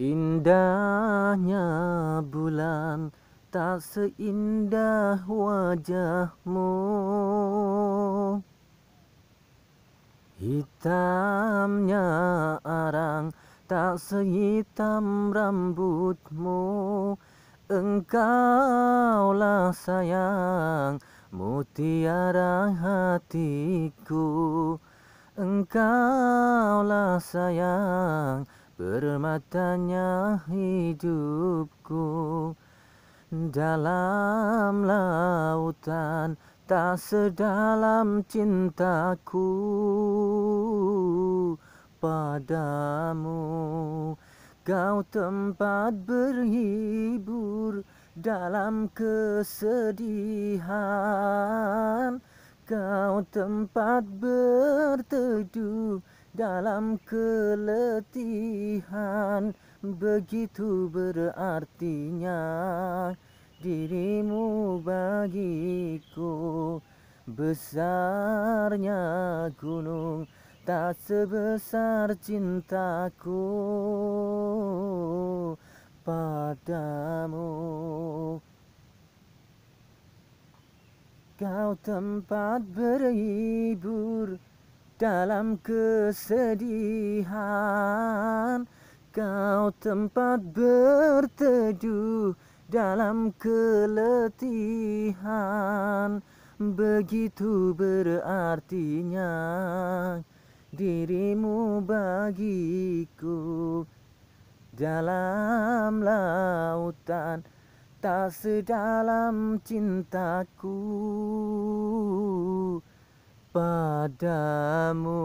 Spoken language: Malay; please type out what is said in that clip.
Indahnya bulan tak seindah wajahmu Hitamnya arang tak sehitam rambutmu Engkaulah sayang mutiara hatiku Engkaulah sayang mutiara hatiku Permatanya hidupku Dalam lautan Tak sedalam cintaku Padamu Kau tempat berhibur Dalam kesedihan Kau tempat berteduh dalam keletihan begitu berartinya dirimu bagiku besarnya gunung tak sebesar cintaku padamu kau tempat berhibur dalam kesedihan kau tempat berteduh dalam keletihan begitu berartinya dirimu bagiku dalam lautan tak sedalam cintaku padamu.